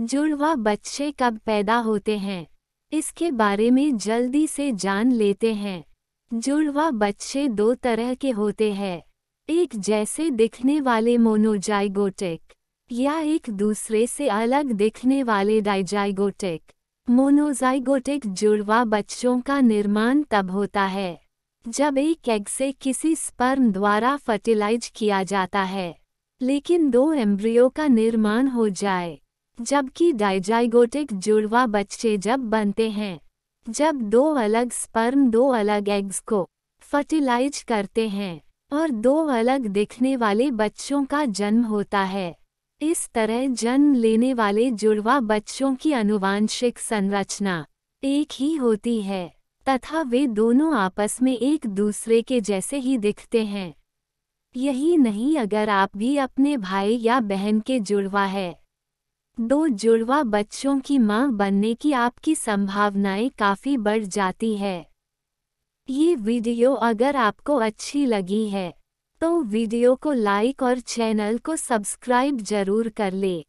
जुड़वा बच्चे कब पैदा होते हैं इसके बारे में जल्दी से जान लेते हैं जुड़वा बच्चे दो तरह के होते हैं एक जैसे दिखने वाले मोनोजाइगोटिक या एक दूसरे से अलग दिखने वाले डाइजाइगोटिक मोनोजाइगोटिक जुड़वा बच्चों का निर्माण तब होता है जब एक एग से किसी स्पर्म द्वारा फर्टिलाइज किया जाता है लेकिन दो एम्ब्रियो का निर्माण हो जाए जबकि डाइजाइगोटिक जुड़वा बच्चे जब बनते हैं जब दो अलग स्पर्म दो अलग एग्स को फर्टिलाइज करते हैं और दो अलग दिखने वाले बच्चों का जन्म होता है इस तरह जन्म लेने वाले जुड़वा बच्चों की अनुवांशिक संरचना एक ही होती है तथा वे दोनों आपस में एक दूसरे के जैसे ही दिखते हैं यही नहीं अगर आप भी अपने भाई या बहन के जुड़वा है दो जुड़वा बच्चों की मां बनने की आपकी संभावनाएं काफ़ी बढ़ जाती है ये वीडियो अगर आपको अच्छी लगी है तो वीडियो को लाइक और चैनल को सब्सक्राइब जरूर कर ले